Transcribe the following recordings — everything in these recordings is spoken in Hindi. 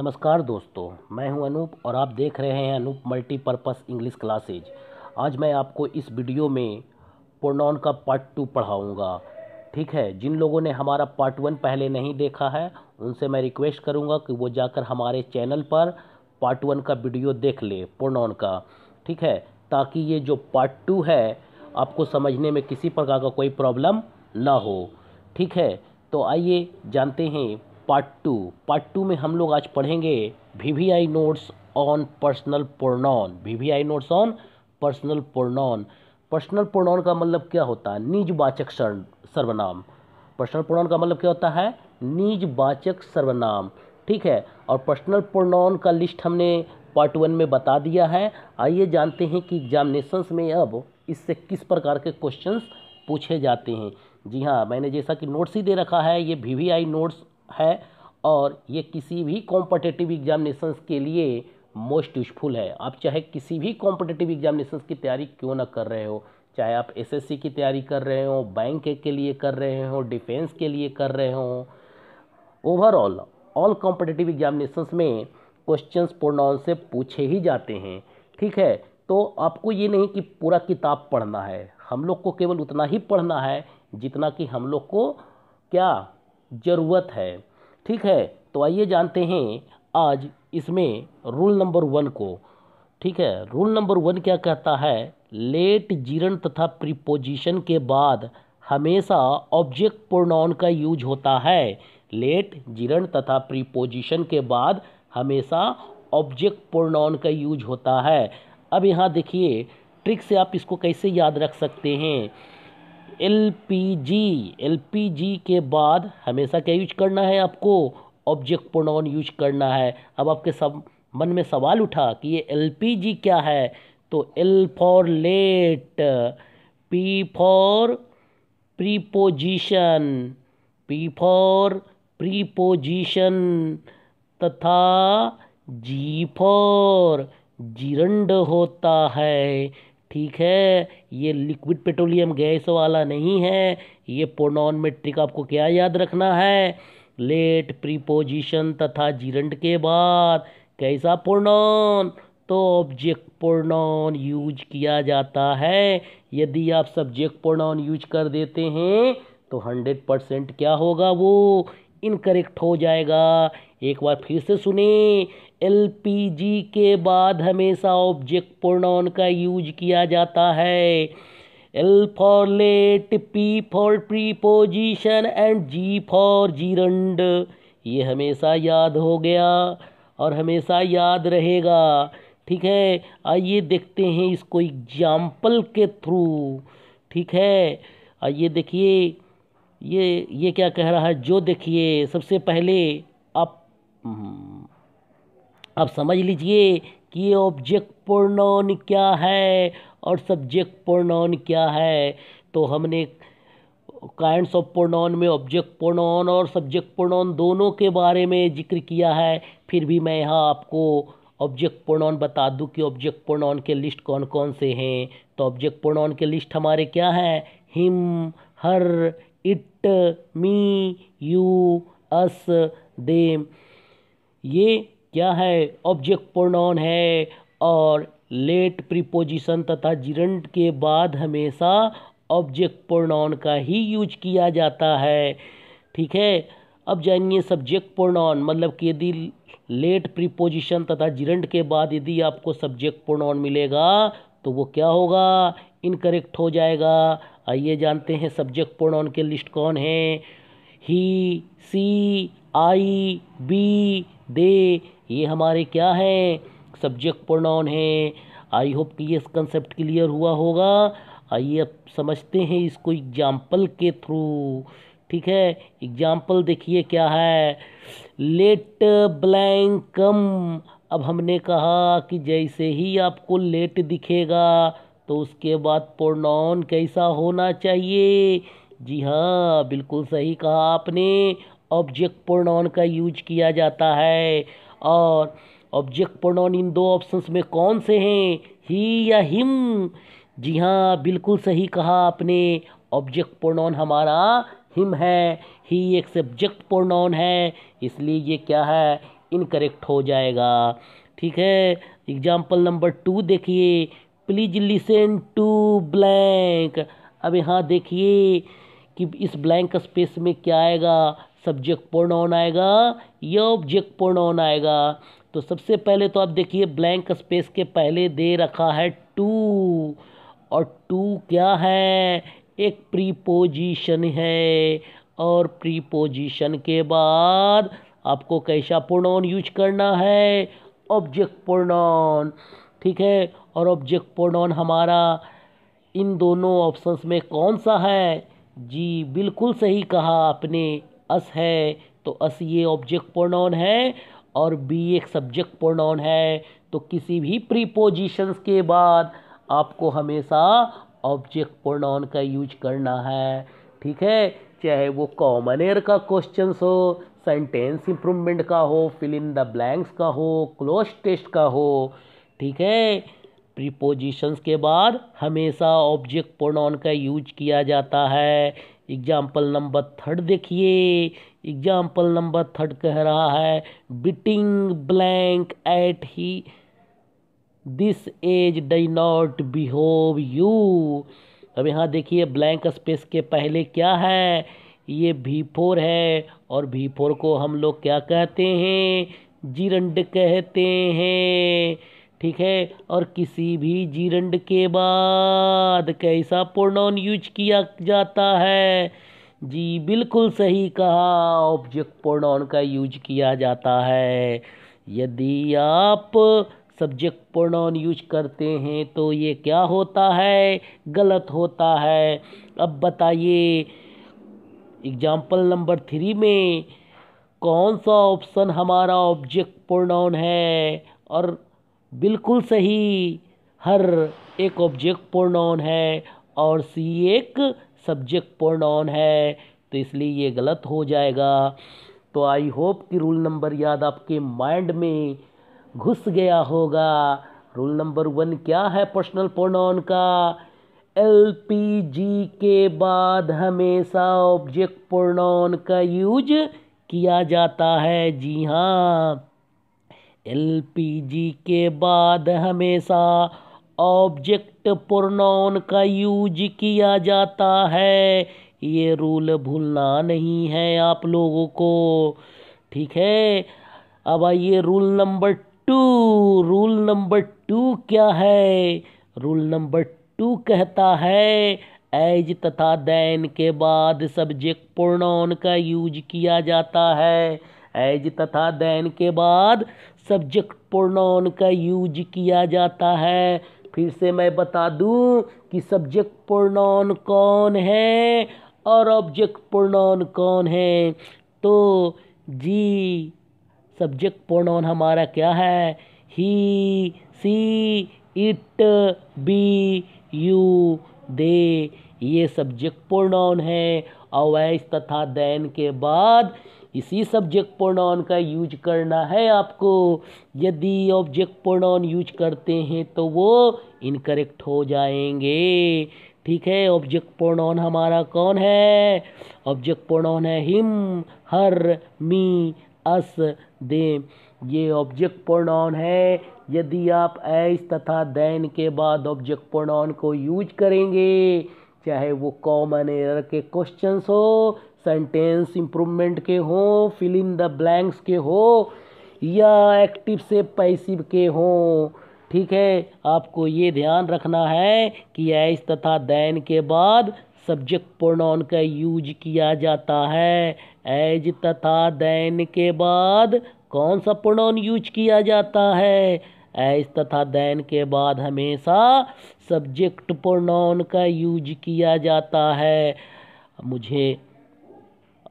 नमस्कार दोस्तों मैं हूं अनूप और आप देख रहे हैं अनूप मल्टीपर्पस इंग्लिश क्लासेज आज मैं आपको इस वीडियो में प्रोनाउन का पार्ट टू पढ़ाऊँगा ठीक है जिन लोगों ने हमारा पार्ट वन पहले नहीं देखा है उनसे मैं रिक्वेस्ट करूँगा कि वो जाकर हमारे चैनल पर पार्ट वन का वीडियो देख ले प्रोनाउन का ठीक है ताकि ये जो पार्ट टू है आपको समझने में किसी प्रकार का कोई प्रॉब्लम ना हो ठीक है तो आइए जानते हैं पार्ट टू पार्ट टू में हम लोग आज पढ़ेंगे V V I notes on personal pronoun V V I notes on personal pronoun personal pronoun का मतलब क्या होता है निजवाचक सर्वनाम पर्सनल प्रोनाउन का मतलब क्या होता है निजवाचक सर्वनाम ठीक है और पर्सनल प्रोनाउन का लिस्ट हमने पार्ट वन में बता दिया है आइए जानते हैं कि एग्जामिनेशंस में अब इससे किस प्रकार के क्वेश्चंस पूछे जाते हैं जी हाँ मैंने जैसा कि नोट्स ही दे रखा है ये वी वी आई नोट्स है और ये किसी भी कॉम्पटेटिव एग्जामिनेशंस के लिए मोस्ट यूजफुल है आप चाहे किसी भी कॉम्पटेटिव एग्जामिनेशंस की तैयारी क्यों ना कर रहे हो चाहे आप एसएससी की तैयारी कर रहे हो बैंक के लिए कर रहे हो डिफेंस के लिए कर रहे हो ओवरऑल ऑल कॉम्पटेटिव एग्जामिनेशंस में क्वेश्चंस प्रोनाउन से पूछे ही जाते हैं ठीक है तो आपको ये नहीं कि पूरा किताब पढ़ना है हम लोग को केवल उतना ही पढ़ना है जितना कि हम लोग को क्या ज़रूरत है ठीक है तो आइए जानते हैं आज इसमें रूल नंबर वन को ठीक है रूल नंबर वन क्या कहता है लेट जीरण तथा प्रीपोजिशन के बाद हमेशा ऑब्जेक्ट प्रोनाउन का यूज होता है लेट जीरण तथा प्रीपोजिशन के बाद हमेशा ऑब्जेक्ट प्रोनाउन का यूज होता है अब यहाँ देखिए ट्रिक से आप इसको कैसे याद रख सकते हैं एलपीजी एलपीजी के बाद हमेशा क्या यूज करना है आपको ऑब्जेक्ट प्रोनाउन यूज करना है अब आपके सब मन में सवाल उठा कि ये एलपीजी क्या है तो L for let P for preposition P for preposition तथा जी फॉर जिरंड होता है ठीक है ये लिक्विड पेट्रोलियम गैस वाला नहीं है ये पोनॉन मेट्रिक आपको क्या याद रखना है लेट प्रीपोजिशन तथा जीरंड के बाद कैसा पोर्नॉन तो ऑब्जेक्ट पोर्नॉन यूज किया जाता है यदि आप सब्जेक्ट पोर्नॉन यूज कर देते हैं तो हंड्रेड परसेंट क्या होगा वो इनकरेक्ट हो जाएगा एक बार फिर से सुने एलपीजी के बाद हमेशा ऑब्जेक्ट प्रोनाउन का यूज किया जाता है L for let P for preposition and G for gerund ये हमेशा याद हो गया और हमेशा याद रहेगा ठीक है आइए देखते हैं इसको एग्जाम्पल के थ्रू ठीक है आइए देखिए ये ये क्या कह रहा है जो देखिए सबसे पहले आप हम्म। अब समझ लीजिए कि ये ऑब्जेक्ट प्रोनाउन क्या है और सब्जेक्ट प्रोनाउन क्या है तो हमने काइंड्स ऑफ प्रोनाउन में ऑब्जेक्ट प्रोनाउन और सब्जेक्ट प्रोनाउन दोनों के बारे में जिक्र किया है फिर भी मैं यहाँ आपको ऑब्जेक्ट प्रोनाउन बता दूँ कि ऑब्जेक्ट प्रोनाउन के लिस्ट कौन कौन से हैं तो ऑब्जेक्ट प्रोनाउन के लिस्ट हमारे क्या हैं him her it me you us them ये क्या है ऑब्जेक्ट प्रोनाउन है और लेट प्रीपोजिशन तथा जिरंड के बाद हमेशा ऑब्जेक्ट प्रोनाउन का ही यूज किया जाता है ठीक है अब जानिए सब्जेक्ट प्रोनाउन मतलब कि यदि लेट प्रीपोजिशन तथा जिरंड के बाद यदि आपको सब्जेक्ट प्रोनाउन मिलेगा तो वो क्या होगा इनकरेक्ट हो जाएगा आइए जानते हैं सब्जेक्ट प्रोनाउन के लिस्ट कौन है ही सी आई बी दे ये हमारे क्या हैं सब्जेक्ट प्रोनाउन हैं आई होप कि ये कंसेप्ट क्लियर हुआ होगा आइए अब समझते हैं इसको एग्जाम्पल के थ्रू ठीक है एग्जाम्पल देखिए क्या है लेट ब्लैंक कम अब हमने कहा कि जैसे ही आपको लेट दिखेगा तो उसके बाद प्रोनाउन कैसा होना चाहिए जी हाँ बिल्कुल सही कहा आपने ऑब्जेक्ट प्रोनाउन का यूज किया जाता है और ऑब्जेक्ट प्रोनाउन इन दो ऑप्शंस में कौन से हैं ही या हिम जी हाँ बिल्कुल सही कहा आपने ऑब्जेक्ट प्रोनाउन हमारा हिम है ही एक सब्जेक्ट प्रोनाउन है इसलिए ये क्या है इनकरेक्ट हो जाएगा ठीक है एग्जाम्पल नंबर टू देखिए प्लीज लिसन टू ब्लैंक अब यहाँ देखिए कि इस ब्लैंक स्पेस में क्या आएगा सब्जेक्ट पूर्ण ऑन आएगा या ऑब्जेक्ट पूर्ण ऑन आएगा तो सबसे पहले तो आप देखिए ब्लैंक स्पेस के पहले दे रखा है टू और टू क्या है एक प्रीपोजिशन है और प्रीपोजिशन के बाद आपको कैसा ऑन यूज करना है ऑब्जेक्ट पूर्णौन ठीक है और ऑब्जेक्ट पूर्णौन हमारा इन दोनों ऑप्शंस में कौन सा है जी बिल्कुल सही कहा आपने अस है तो अस ये ऑब्जेक्ट प्रोनाउन है और बी एक सब्जेक्ट प्रोनाउन है तो किसी भी प्रीपोजिशंस के बाद आपको हमेशा ऑब्जेक्ट प्रोनाउन का यूज करना है ठीक है चाहे वो कॉमन एयर का क्वेश्चन हो सेंटेंस इम्प्रूवमेंट का हो फिल इन द ब्लैंक्स का हो क्लोज टेस्ट का हो ठीक है प्रीपोजिशंस के बाद हमेशा ऑब्जेक्ट प्रोनाउन का यूज किया जाता है एग्जाम्पल नंबर थर्ड देखिए एग्जाम्पल नंबर थर्ड कह रहा है between blank at he this as did not behove you अब यहाँ देखिए ब्लैंक स्पेस के पहले क्या है ये भी फोर है और भी फोर को हम लोग क्या कहते हैं जीरंड कहते हैं ठीक है और किसी भी जीरंड के बाद कैसा प्रोनाउन यूज किया जाता है जी बिल्कुल सही कहा ऑब्जेक्ट प्रोनाउन का यूज किया जाता है यदि आप सब्जेक्ट प्रोनाउन यूज करते हैं तो ये क्या होता है गलत होता है अब बताइए एग्जाम्पल नंबर थ्री में कौन सा ऑप्शन हमारा ऑब्जेक्ट प्रोनाउन है और बिल्कुल सही हर एक ऑब्जेक्ट पोर्न है और सी एक सब्जेक्ट पोर्न ऑन है तो इसलिए ये गलत हो जाएगा तो आई होप कि रूल नंबर याद आपके माइंड में घुस गया होगा रूल नंबर वन क्या है पर्सनल पोर्न का एल पी जी के बाद हमेशा ऑब्जेक्ट पोर्न का यूज किया जाता है जी हाँ एलपीजी के बाद हमेशा ऑब्जेक्ट पुरनाउन का यूज किया जाता है ये रूल भूलना नहीं है आप लोगों को ठीक है अब आइए rule number two rule number two क्या है रूल नंबर टू कहता है एज तथा दैन के बाद सब्जेक्ट पुरनाउन का यूज किया जाता है एज तथा दैन के बाद सब्जेक्ट प्रोनाउन का यूज किया जाता है फिर से मैं बता दूं कि सब्जेक्ट प्रोनाउन कौन है और ऑब्जेक्ट प्रोनाउन कौन है तो जी सब्जेक्ट प्रोनाउन हमारा क्या है he she it we you they ये सब्जेक्ट प्रोनाउन है अवैस तथा दैन के बाद इसी सब्जेक्ट प्रोनाउन का यूज करना है आपको यदि ऑब्जेक्ट प्रोनाउन यूज करते हैं तो वो इनकरेक्ट हो जाएंगे ठीक है ऑब्जेक्ट प्रोनाउन हमारा कौन है ऑब्जेक्ट प्रोनाउन है him her me us them ये ऑब्जेक्ट प्रोनाउन है यदि आप ऐस तथा दैन के बाद ऑब्जेक्ट प्रोनाउन को यूज करेंगे चाहे वो कॉमन एरर के क्वेश्चंस हो सेंटेंस इम्प्रूवमेंट के हों फिल इन द ब्लैंक्स के हो या एक्टिव से पैसिव के हों ठीक है आपको ये ध्यान रखना है कि ऐस तथा दैन के बाद सब्जेक्ट प्रोनाउन का यूज किया जाता है ऐज तथा दैन के बाद कौन सा प्रोनाउन यूज किया जाता है ऐस तथा दैन के बाद हमेशा सब्जेक्ट प्रोनाउन का यूज किया जाता है मुझे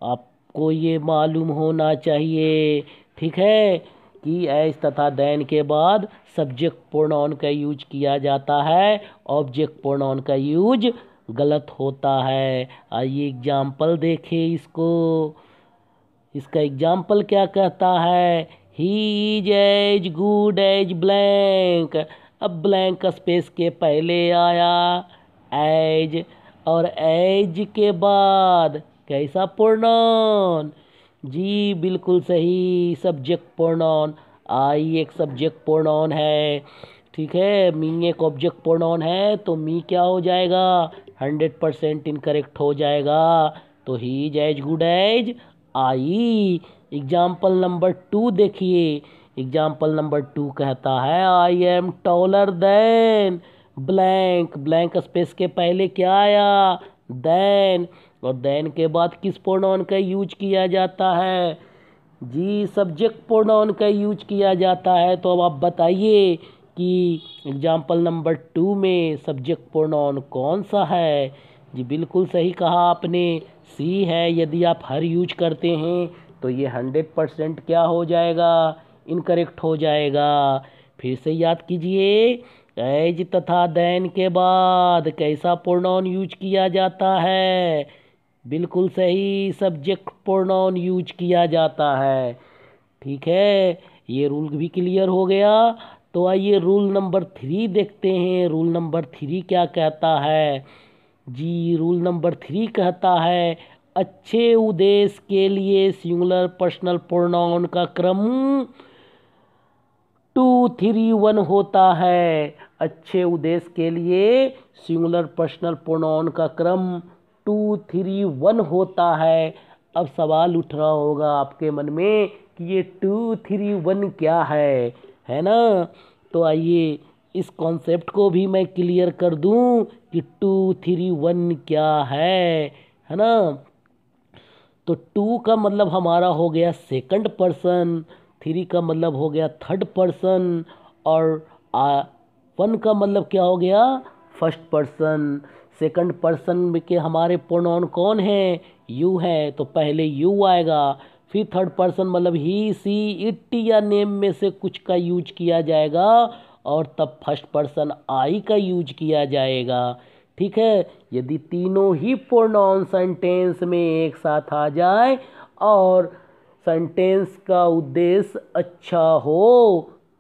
आपको ये मालूम होना चाहिए ठीक है कि एस तथा दैन के बाद सब्जेक्ट प्रोनाउन का यूज किया जाता है ऑब्जेक्ट प्रोनाउन का यूज गलत होता है आइए एग्जाम्पल देखें इसको इसका एग्जाम्पल क्या कहता है he is as good as blank अब ब्लैंक स्पेस के पहले आया एज और एज के बाद कैसा प्रोनाउन जी बिल्कुल सही सब्जेक्ट प्रोनाउन आई एक सब्जेक्ट प्रोनाउन है ठीक है मी एक ऑब्जेक्ट प्रोनाउन है तो मी क्या हो जाएगा हंड्रेड परसेंट इनकरेक्ट हो जाएगा तो he is as good as I example number two देखिए एग्जाम्पल नंबर टू कहता है I am taller than blank blank space के पहले क्या आया देन और दैन के बाद किस प्रोनाउन का यूज किया जाता है जी सब्जेक्ट प्रोनाउन का यूज किया जाता है तो अब आप बताइए कि एग्जाम्पल नंबर टू में सब्जेक्ट प्रोनाउन कौन सा है जी बिल्कुल सही कहा आपने सी है यदि आप हर यूज करते हैं तो ये हंड्रेड परसेंट क्या हो जाएगा इनकरेक्ट हो जाएगा फिर से याद कीजिए एज तथा दैन के बाद कैसा प्रोनाउन यूज किया जाता है बिल्कुल सही सब्जेक्ट प्रोनाउन यूज किया जाता है ठीक है ये रूल भी क्लियर हो गया तो आइए रूल नंबर थ्री देखते हैं रूल नंबर थ्री क्या कहता है जी रूल नंबर थ्री कहता है अच्छे उद्देश्य के लिए सिंगुलर पर्सनल प्रोनाउन का क्रम टू थ्री वन होता है अच्छे उद्देश्य के लिए सिंगुलर पर्सनल प्रोनाउन का क्रम टू थ्री वन होता है अब सवाल उठ रहा होगा आपके मन में कि ये टू थ्री वन क्या है है ना तो आइए इस कॉन्सेप्ट को भी मैं क्लियर कर दूं कि टू थ्री वन क्या है है ना तो टू का मतलब हमारा हो गया सेकंड पर्सन थ्री का मतलब हो गया थर्ड पर्सन और वन का मतलब क्या हो गया फर्स्ट पर्सन सेकंड पर्सन के हमारे प्रोनाउन कौन हैं यू है तो पहले यू आएगा फिर थर्ड पर्सन मतलब ही सी इट या नेम में से कुछ का यूज किया जाएगा और तब फर्स्ट पर्सन आई का यूज किया जाएगा ठीक है यदि तीनों ही प्रोनाउन सेंटेंस में एक साथ आ जाए और सेंटेंस का उद्देश्य अच्छा हो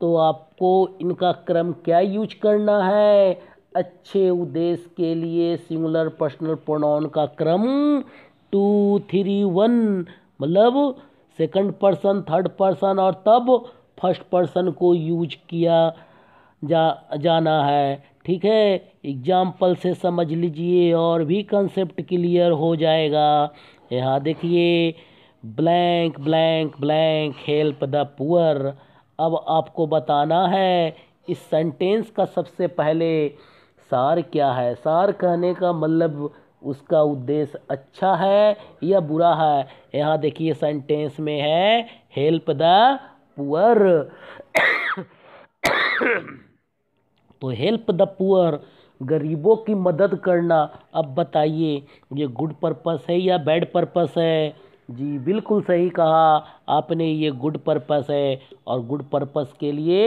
तो आपको इनका क्रम क्या यूज करना है अच्छे उद्देश्य के लिए सिंगुलर पर्सनल प्रोनाउन का क्रम टू थ्री वन मतलब सेकंड पर्सन थर्ड पर्सन और तब फर्स्ट पर्सन को यूज किया जा जाना है ठीक है एग्जाम्पल से समझ लीजिए और भी कंसेप्ट क्लियर हो जाएगा यहाँ देखिए blank blank blank help the poor अब आपको बताना है इस सेंटेंस का सबसे पहले सार क्या है सार कहने का मतलब उसका उद्देश्य अच्छा है या बुरा है यहाँ देखिए सेंटेंस में है हेल्प द पुअर तो हेल्प द पुअर गरीबों की मदद करना अब बताइए ये गुड पर्पस है या बैड पर्पस है जी बिल्कुल सही कहा आपने ये गुड पर्पस है और गुड पर्पस के लिए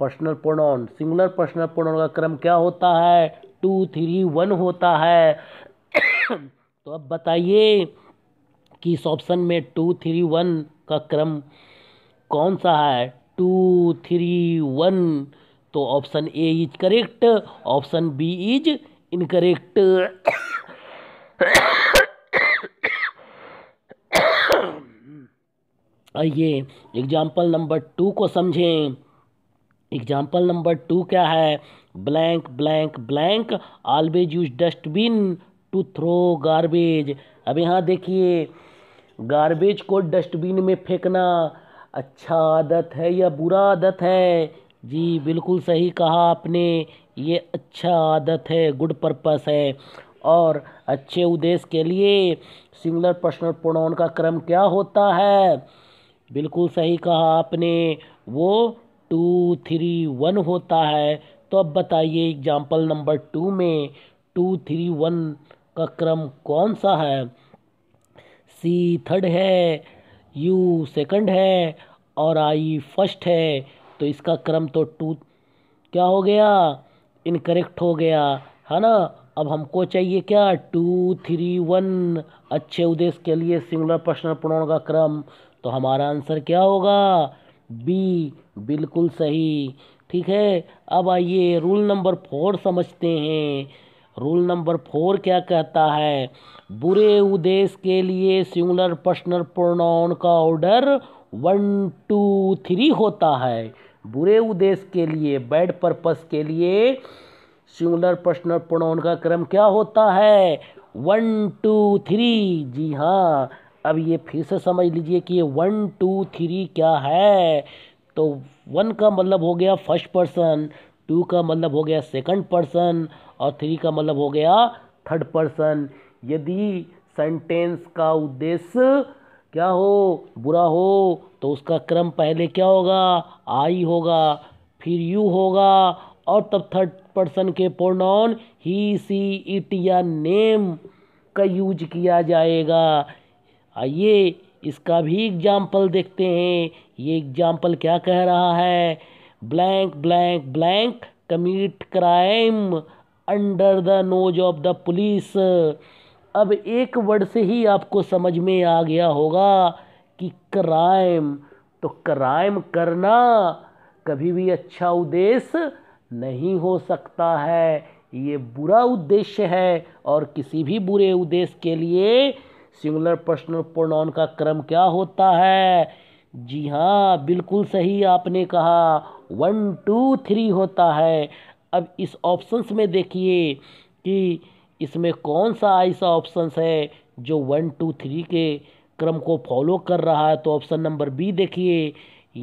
personal pronoun singular personal pronoun का क्रम क्या होता है टू थ्री वन होता है तो अब बताइए कि इस ऑप्शन में टू थ्री वन का क्रम कौन सा है टू थ्री वन तो option A is correct option B is incorrect आइए एग्जाम्पल नंबर टू को समझें एग्जाम्पल नंबर टू क्या है blank blank blank always use dustbin to throw garbage अब यहाँ देखिए गार्बेज को डस्टबिन में फेंकना अच्छा आदत है या बुरा आदत है जी बिल्कुल सही कहा आपने ये अच्छा आदत है गुड पर्पस है और अच्छे उद्देश्य के लिए सिंगलर पर्सनल प्रोनाउन का क्रम क्या होता है बिल्कुल सही कहा आपने वो टू थ्री वन होता है तो अब बताइए एग्जाम्पल नंबर टू में टू थ्री वन का क्रम कौन सा है सी थर्ड है यू सेकंड है और आई फर्स्ट है तो इसका क्रम तो टू क्या हो गया इनकरेक्ट हो गया है ना अब हमको चाहिए क्या टू थ्री वन अच्छे उद्देश्य के लिए सिंगुलर पर्सनल प्रोनाउन का क्रम तो हमारा आंसर क्या होगा बी बिल्कुल सही ठीक है अब आइए रूल नंबर फोर समझते हैं रूल नंबर फोर क्या कहता है बुरे उद्देश्य के लिए सिंगुलर पर्सनल प्रोनाउन का ऑर्डर वन टू थ्री होता है बुरे उद्देश्य के लिए बैड पर्पस के लिए सिंगुलर पर्सनल प्रोनाउन का क्रम क्या होता है वन टू थ्री जी हाँ अब ये फिर से समझ लीजिए कि ये वन टू थ्री क्या है तो वन का मतलब हो गया फर्स्ट पर्सन टू का मतलब हो गया सेकंड पर्सन और थ्री का मतलब हो गया थर्ड पर्सन यदि सेंटेंस का उद्देश्य क्या हो बुरा हो तो उसका क्रम पहले क्या होगा आई होगा फिर यू होगा और तब थर्ड पर्सन के प्रोनाउन ही सी इट या नेम का यूज किया जाएगा आइए इसका भी एग्जाम्पल देखते हैं ये एग्जाम्पल क्या कह रहा है blank blank blank commit crime under the nose of the police अब एक वर्ड से ही आपको समझ में आ गया होगा कि क्राइम तो क्राइम करना कभी भी अच्छा उद्देश्य नहीं हो सकता है ये बुरा उद्देश्य है और किसी भी बुरे उद्देश्य के लिए सिंगुलर पर्सनल प्रोनाउन का क्रम क्या होता है जी हाँ बिल्कुल सही आपने कहा वन टू थ्री होता है अब इस ऑप्शंस में देखिए कि इसमें कौन सा ऐसा ऑप्शंस है जो वन टू थ्री के क्रम को फॉलो कर रहा है तो ऑप्शन नंबर बी देखिए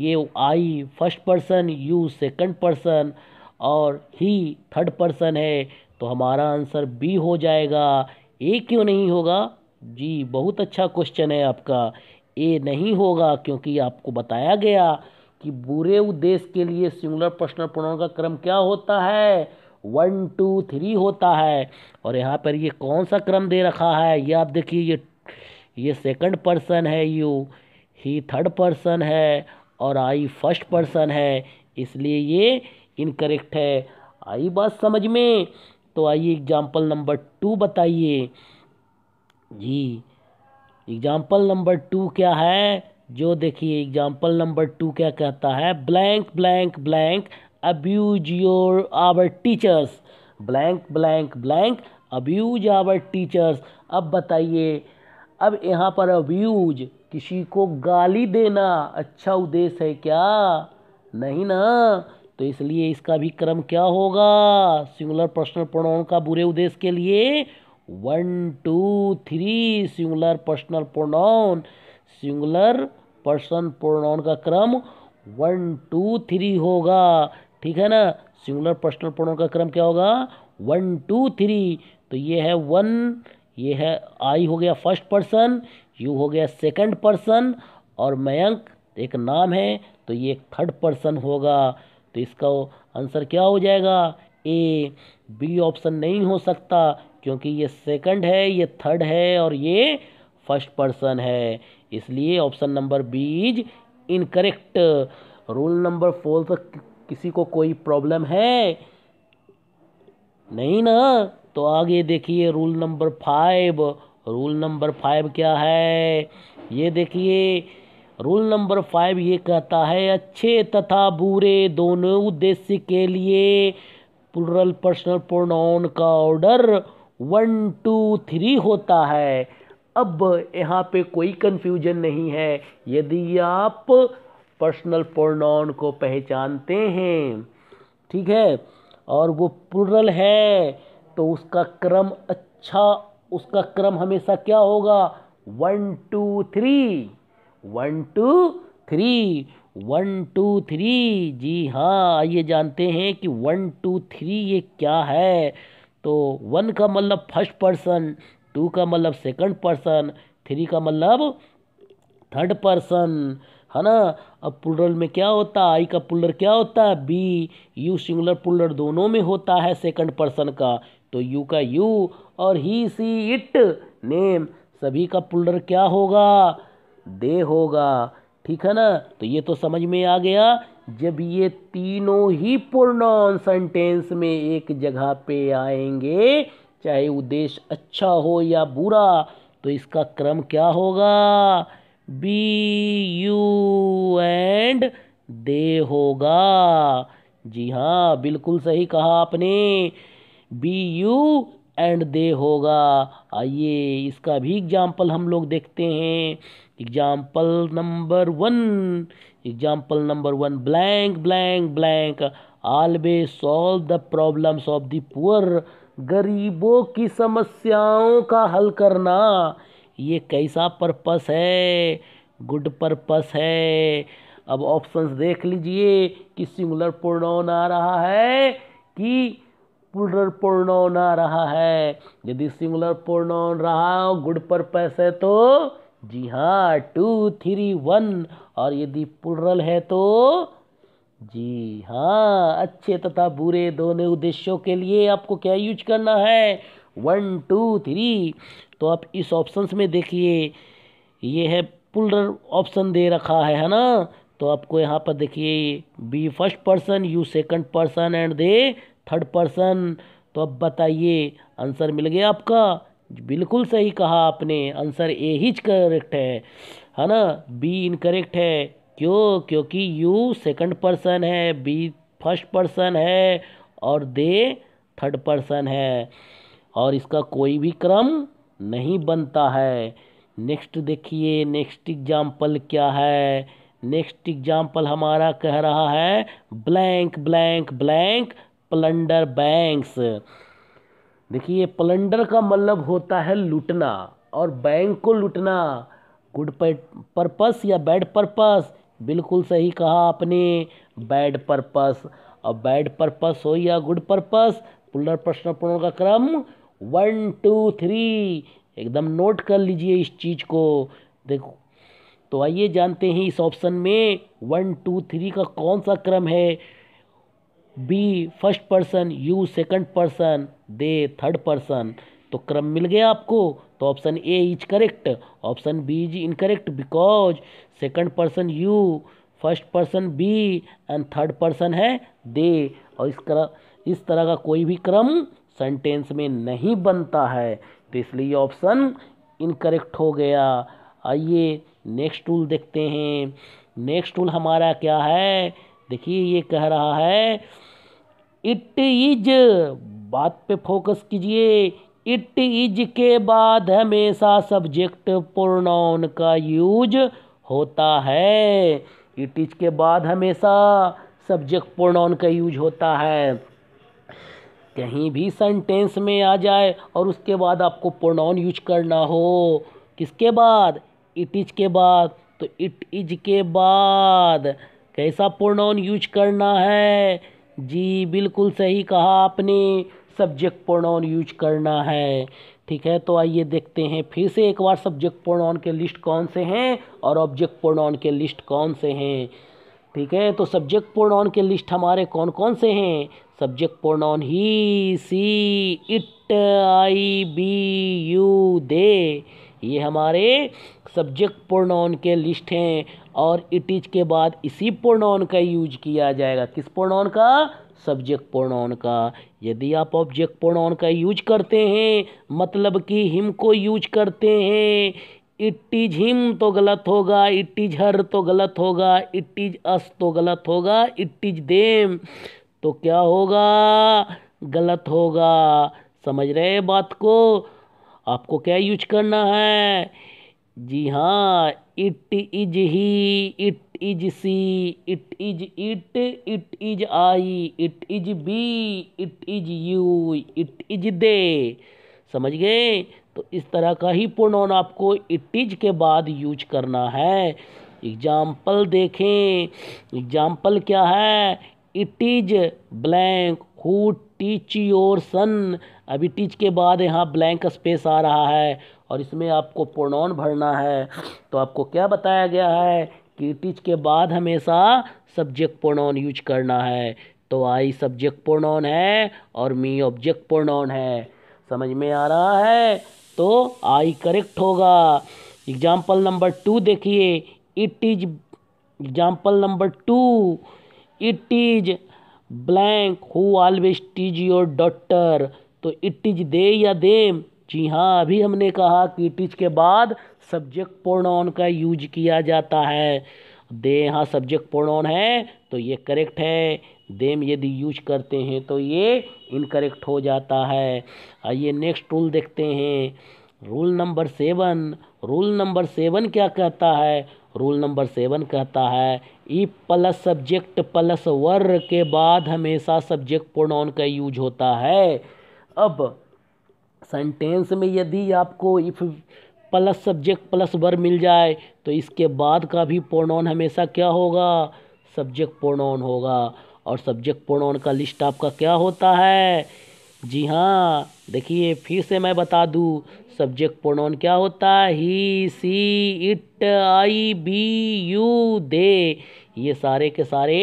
ये I first person you second person और ही थर्ड पर्सन है तो हमारा आंसर बी हो जाएगा ए क्यों नहीं होगा जी बहुत अच्छा क्वेश्चन है आपका ए नहीं होगा क्योंकि आपको बताया गया कि बुरे उद्देश्य के लिए सिंगुलर पर्सनल प्रोनाउन का क्रम क्या होता है वन टू थ्री होता है और यहाँ पर ये कौन सा क्रम दे रखा है ये आप देखिए ये ये सेकंड पर्सन है यू ही थर्ड पर्सन है और आई फर्स्ट पर्सन है इसलिए ये इनकरेक्ट है आई बात समझ में तो आइए एग्जाम्पल नंबर टू बताइए जी एग्जाम्पल नंबर टू क्या है जो देखिए एग्जाम्पल नंबर टू क्या कहता है blank blank blank abuse your our teachers blank blank blank abuse our teachers अब बताइए अब यहाँ पर अब्यूज किसी को गाली देना अच्छा उद्देश्य है क्या नहीं ना तो इसलिए इसका भी क्रम क्या होगा सिंगुलर पर्सनल प्रोनाउन का बुरे उद्देश्य के लिए one two three singular personal pronoun singular person pronoun का क्रम वन टू थ्री होगा ठीक है ना सिंगुलर पर्सनल प्रोनाउन का क्रम क्या होगा वन टू थ्री तो ये है वन ये है आई हो गया फर्स्ट पर्सन यू हो गया सेकंड पर्सन और मयंक एक नाम है तो ये थर्ड पर्सन होगा तो इसका आंसर क्या हो जाएगा ए बी ऑप्शन नहीं हो सकता क्योंकि ये सेकंड है ये थर्ड है और ये फर्स्ट पर्सन है इसलिए option number B is incorrect rule number four पर किसी को कोई प्रॉब्लम है नहीं ना तो आगे देखिए rule number five rule number five क्या है ये देखिए रूल नंबर फाइव ये कहता है अच्छे तथा बुरे दोनों उद्देश्य के लिए प्लुरल पर्सनल प्रोनाउन का ऑर्डर वन टू थ्री होता है अब यहाँ पे कोई कन्फ्यूजन नहीं है यदि आप पर्सनल प्रोनाउन को पहचानते हैं ठीक है और वो प्लुरल है तो उसका क्रम अच्छा उसका क्रम हमेशा क्या होगा one two three one two three one two three जी हाँ आइए जानते हैं कि वन टू थ्री ये क्या है तो वन का मतलब फर्स्ट पर्सन टू का मतलब सेकंड पर्सन थ्री का मतलब थर्ड पर्सन है ना अब पुलर में क्या होता है आई का पुलर क्या होता है बी यू सिंगुलर पुलर दोनों में होता है सेकंड पर्सन का तो यू का यू और ही सी इट नेम सभी का पुलर क्या होगा दे होगा ठीक है ना तो ये तो समझ में आ गया जब ये तीनों ही पूर्ण सेंटेंस में एक जगह पे आएंगे चाहे उद्देश्य अच्छा हो या बुरा तो इसका क्रम क्या होगा बी यू एंड दे होगा जी हाँ बिल्कुल सही कहा आपने बी यू एंड दे होगा आइए इसका भी एग्जाम्पल हम लोग देखते हैं example number one example number one blank blank blank always solve the problems of the poor गरीबों की समस्याओं का हल करना ये कैसा पर्पस है गुड पर्पस है अब ऑप्शंस देख लीजिए कि सिंगुलर प्रोनाउन आ रहा है कि पुलर प्रोनाउन आ रहा है यदि सिंगुलर प्रोनाउन रहा गुड पर्पस है तो जी हाँ टू थ्री वन और यदि पुलरल है तो जी हाँ अच्छे तथा बुरे दोनों उद्देश्यों के लिए आपको क्या यूज करना है वन टू थ्री तो आप इस ऑप्शंस में देखिए ये है पुलर ऑप्शन दे रखा है है ना तो आपको यहाँ पर देखिए we first person you second person and they third person तो अब बताइए आंसर मिल गया आपका बिल्कुल सही कहा आपने आंसर ए हीच करेक्ट है है ना बी इनकरेक्ट है क्यों क्योंकि यू सेकंड पर्सन है बी फर्स्ट पर्सन है और दे थर्ड पर्सन है और इसका कोई भी क्रम नहीं बनता है नेक्स्ट देखिए नेक्स्ट एग्जाम्पल क्या है नेक्स्ट एग्जाम्पल हमारा कह रहा है blank blank blank plunder banks देखिए ये पलंडर का मतलब होता है लूटना और बैंक को लूटना गुड पर्पस या बैड पर्पस बिल्कुल सही कहा आपने बैड पर्पस और बैड पर्पस हो या गुड पर्पस पुनर प्रश्न पूर्ण का क्रम वन टू थ्री एकदम नोट कर लीजिए इस चीज़ को देखो तो आइए जानते हैं इस ऑप्शन में वन टू थ्री का कौन सा क्रम है we first person you second person they third person तो क्रम मिल गया आपको तो option A is correct option B is incorrect because second person you first person we and third person है दे और इस कर, इस तरह का कोई भी क्रम सेंटेंस में नहीं बनता है तो इसलिए ऑप्शन इनकरेक्ट हो गया आइए नेक्स्ट टूल देखते हैं नेक्स्ट टूल हमारा क्या है देखिए ये कह रहा है इट इज बात पे फोकस कीजिए इट इज के बाद हमेशा सब्जेक्ट प्रोनाउन का यूज होता है इट इज के बाद हमेशा सब्जेक्ट प्रोनाउन का यूज होता है कहीं भी सेंटेंस में आ जाए और उसके बाद आपको प्रोनाउन यूज करना हो किसके बाद इट इज के बाद तो इट इज के बाद कैसा प्रोनाउन यूज करना है जी बिल्कुल सही कहा आपने सब्जेक्ट प्रोनाउन यूज करना है ठीक है तो आइए देखते हैं फिर से एक बार सब्जेक्ट प्रोनाउन के लिस्ट कौन से हैं और ऑब्जेक्ट प्रोनाउन के लिस्ट कौन से हैं ठीक है तो सब्जेक्ट प्रोनाउन के लिस्ट हमारे कौन कौन से हैं subject pronoun he she it I we you they ये हमारे सब्जेक्ट प्रोनाउन के लिस्ट हैं और इट इज के बाद इसी प्रोनाउन का यूज किया जाएगा किस प्रोनाउन का सब्जेक्ट प्रोनाउन का यदि आप ऑब्जेक्ट प्रोनाउन का यूज करते हैं मतलब कि हिम को यूज करते हैं इट इज हिम तो गलत होगा इट इज हर तो गलत होगा इट इज अस तो गलत होगा इट इज देम तो क्या होगा गलत होगा समझ रहे बात को आपको क्या यूज करना है जी हाँ it is he it is she it is it it is I it is we it is you it is they समझ गए तो इस तरह का ही पुनौन आपको इट इज के बाद यूज करना है एग्जाम्पल देखें एग्जाम्पल क्या है it is blank who'd teach your son अभी टीच के बाद यहाँ ब्लैंक स्पेस आ रहा है और इसमें आपको प्रोनाउन भरना है तो आपको क्या बताया गया है कि टीच के बाद हमेशा सब्जेक्ट प्रोनाउन यूज करना है तो आई सब्जेक्ट प्रोनाउन है और मी ऑब्जेक्ट प्रोनाउन है समझ में आ रहा है तो आई करेक्ट होगा एग्जाम्पल नंबर टू देखिए it is example number two it is blank who always teases your daughter तो इट इज दे या देम जी हाँ अभी हमने कहा कि इट इज के बाद सब्जेक्ट प्रोनाउन का यूज किया जाता है दे यहाँ सब्जेक्ट प्रोनाउन है तो ये करेक्ट है देम यदि यूज करते हैं तो ये इनकरेक्ट हो जाता है आइए नेक्स्ट रूल देखते हैं rule number seven rule number seven क्या कहता है रूल नंबर सेवन कहता है if plus subject plus were के बाद हमेशा सब्जेक्ट प्रोनाउन का यूज होता है अब सेंटेंस में यदि आपको if plus subject plus were मिल जाए तो इसके बाद का भी प्रोनाउन हमेशा क्या होगा सब्जेक्ट प्रोनाउन होगा और सब्जेक्ट प्रोनाउन का लिस्ट आपका क्या होता है जी हाँ देखिए फिर से मैं बता दूँ सब्जेक्ट प्रोनाउन क्या होता है he she it I we you they ये सारे के सारे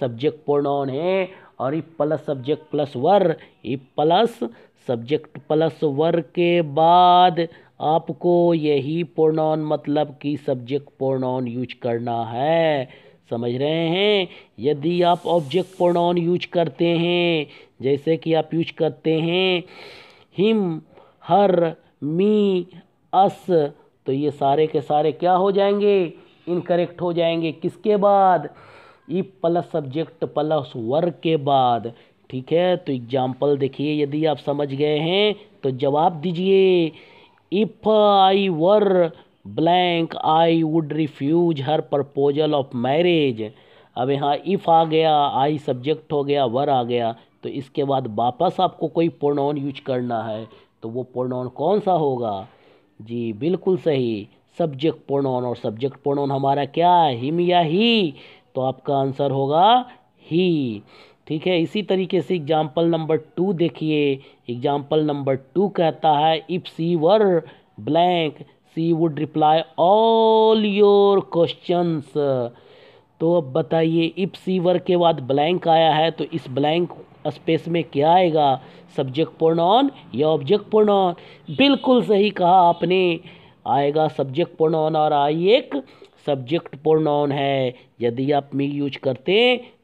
सब्जेक्ट प्रोनाउन हैं और if plus subject plus were if plus subject plus were के बाद आपको यही प्रोनाउन मतलब कि सब्जेक्ट प्रोनाउन यूज करना है समझ रहे हैं यदि आप ऑब्जेक्ट प्रोनाउन यूज करते हैं जैसे कि आप यूज करते हैं हिम हर मी अस तो ये सारे के सारे क्या हो जाएंगे इनकरेक्ट हो जाएंगे किसके बाद ई प्लस सब्जेक्ट प्लस वर्ग के बाद ठीक है तो एग्जाम्पल देखिए यदि आप समझ गए हैं तो जवाब दीजिए if I were blank I would refuse her proposal of marriage अब यहाँ इफ़ आ गया आई सब्जेक्ट हो गया वर आ गया तो इसके बाद वापस आपको कोई प्रोनाउन यूज करना है तो वो प्रोनाउन कौन सा होगा जी बिल्कुल सही सब्जेक्ट प्रोनाउन और सब्जेक्ट प्रोनाउन हमारा क्या है हिम या ही तो आपका आंसर होगा ही ठीक है इसी तरीके से एग्जाम्पल नंबर टू देखिए एग्जाम्पल नंबर टू कहता है if she were blank she would reply all your questions तो अब बताइए इफ़ सी के बाद ब्लैंक आया है तो इस ब्लैंक स्पेस में क्या आएगा सब्जेक्ट प्रोनाउन या ऑब्जेक्ट प्रोनाउन बिल्कुल सही कहा आपने आएगा सब्जेक्ट प्रोनाउन और आई एक सब्जेक्ट प्रोनाउन है यदि आप मी यूज करते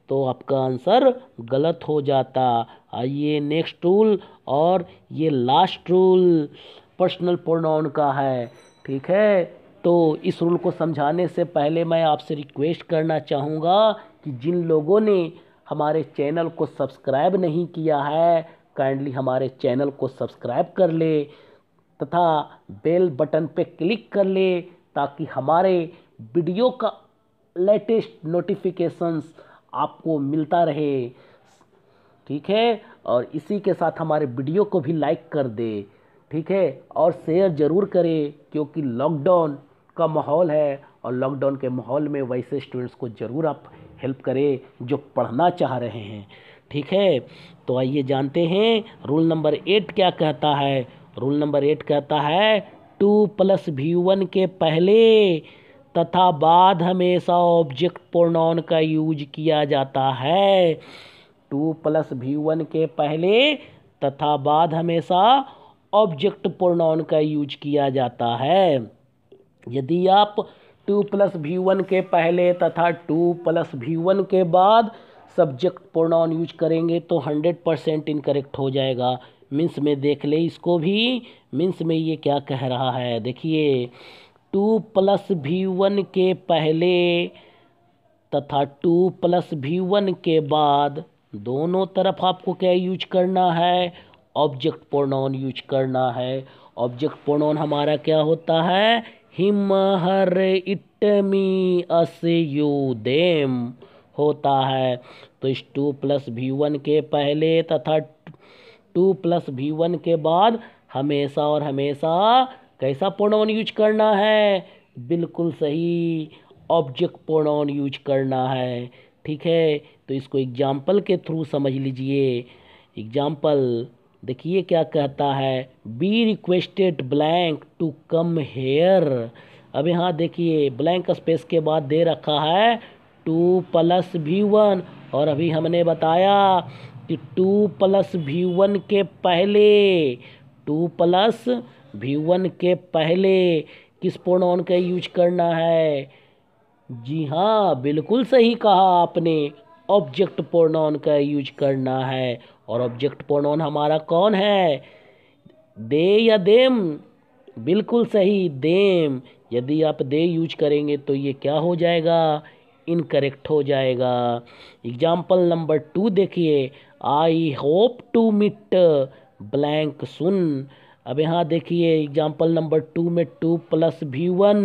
तो आपका आंसर गलत हो जाता आइए नेक्स्ट रूल और ये लास्ट रूल पर्सनल प्रोनाउन का है ठीक है तो इस रूल को समझाने से पहले मैं आपसे रिक्वेस्ट करना चाहूँगा कि जिन लोगों ने हमारे चैनल को सब्सक्राइब नहीं किया है काइंडली हमारे चैनल को सब्सक्राइब कर ले तथा बेल बटन पे क्लिक कर ले ताकि हमारे वीडियो का लेटेस्ट नोटिफिकेशंस आपको मिलता रहे ठीक है और इसी के साथ हमारे वीडियो को भी लाइक कर दे ठीक है और शेयर ज़रूर करें क्योंकि लॉकडाउन का माहौल है और लॉकडाउन के माहौल में वैसे स्टूडेंट्स को ज़रूर आप हेल्प करें जो पढ़ना चाह रहे हैं ठीक है तो आइए जानते हैं रूल नंबर एट क्या कहता है रूल नंबर एट कहता है टू प्लस वी वन के पहले तथा बाद हमेशा ऑब्जेक्ट प्रोनाउन का यूज किया जाता है टू प्लस वी वन के पहले तथा बाद हमेशा ऑब्जेक्ट प्रोनाउन का यूज किया जाता है यदि आप टू प्लस वी वन के पहले तथा टू प्लस वी वन के बाद सब्जेक्ट प्रोनाउन यूज करेंगे तो हंड्रेड परसेंट इनकरेक्ट हो जाएगा मीन्स में देख ले इसको भी मीन्स में ये क्या कह रहा है देखिए टू प्लस वी वन के पहले तथा टू प्लस वी वन के बाद दोनों तरफ आपको क्या यूज करना है ऑब्जेक्ट प्रोनाउन यूज करना है ऑब्जेक्ट प्रोनाउन हमारा क्या होता है him her it me us you them होता है तो इस टू प्लस वी वन के पहले तथा टू प्लस वी वन के बाद हमेशा और हमेशा कैसा प्रोनाउन यूज करना है बिल्कुल सही ऑब्जेक्ट प्रोनाउन यूज करना है ठीक है तो इसको एग्जाम्पल के थ्रू समझ लीजिए एग्जाम्पल देखिए क्या कहता है we requested blank to come here अब यहाँ देखिए ब्लैंक स्पेस के बाद दे रखा है टू प्लस वी वन और अभी हमने बताया कि टू प्लस वी वन के पहले टू प्लस वी वन के पहले किस प्रोनाउन का यूज करना है जी हाँ बिल्कुल सही कहा आपने ऑब्जेक्ट प्रोनाउन का यूज करना है और ऑब्जेक्ट प्रोनाउन हमारा कौन है दे या देम बिल्कुल सही देम यदि आप दे यूज करेंगे तो ये क्या हो जाएगा इनकरेक्ट हो जाएगा एग्जाम्पल नंबर टू देखिए I hope to meet blank soon अब यहाँ देखिए एग्जाम्पल नंबर टू में to plus V one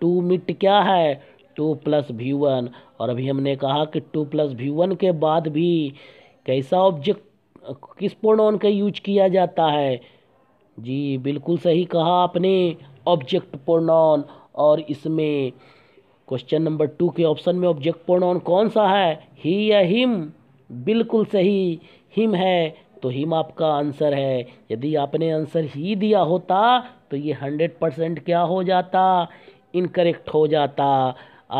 to meet क्या है टू प्लस वी वन और अभी हमने कहा कि टू प्लस वी वन के बाद भी कैसा ऑब्जेक्ट किस प्रोनाउन का यूज किया जाता है जी बिल्कुल सही कहा आपने ऑब्जेक्ट प्रोनाउन और इसमें क्वेश्चन नंबर टू के ऑप्शन में ऑब्जेक्ट प्रोनाउन कौन सा है ही या हिम बिल्कुल सही हिम है तो हिम आपका आंसर है यदि आपने आंसर ही दिया होता तो ये हंड्रेड परसेंट क्या हो जाता इनकरेक्ट हो जाता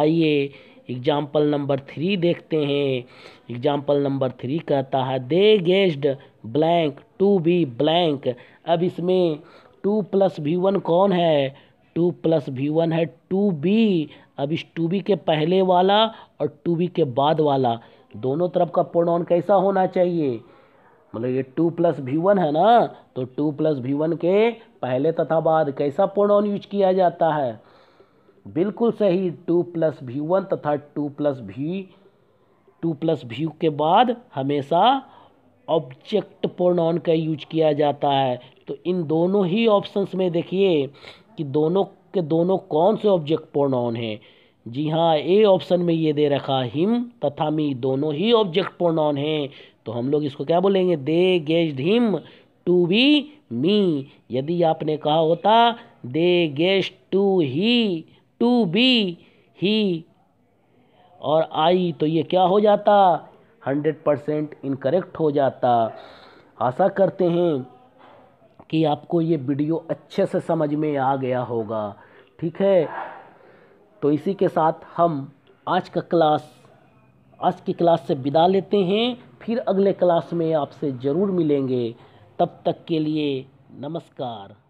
आइए एग्जाम्पल नंबर थ्री देखते हैं एग्जाम्पल नंबर थ्री कहता है they guessed blank to be blank अब इसमें टू प्लस वी वन कौन है टू प्लस वी वन है टू बी अब इस टू बी के पहले वाला और टू बी के बाद वाला दोनों तरफ का प्रोनाउन कैसा होना चाहिए मतलब ये टू प्लस वी वन है ना तो टू प्लस वी वन के पहले तथा बाद कैसा प्रोनाउन यूज किया जाता है बिल्कुल सही टू प्लस वी वन तथा to plus V to plus V के बाद हमेशा ऑब्जेक्ट प्रोनाउन का यूज किया जाता है तो इन दोनों ही ऑप्शंस में देखिए कि दोनों के दोनों कौन से ऑब्जेक्ट प्रोनाउन हैं जी हाँ ए ऑप्शन में ये दे रखा हिम तथा मी दोनों ही ऑब्जेक्ट प्रोनाउन हैं तो हम लोग इसको क्या बोलेंगे they guessed him to be me यदि आपने कहा होता they guessed to he to be he और आई तो ये क्या हो जाता हंड्रेड परसेंट इनकरेक्ट हो जाता आशा करते हैं कि आपको ये वीडियो अच्छे से समझ में आ गया होगा ठीक है तो इसी के साथ हम आज का क्लास आज की क्लास से विदा लेते हैं फिर अगले क्लास में आपसे ज़रूर मिलेंगे तब तक के लिए नमस्कार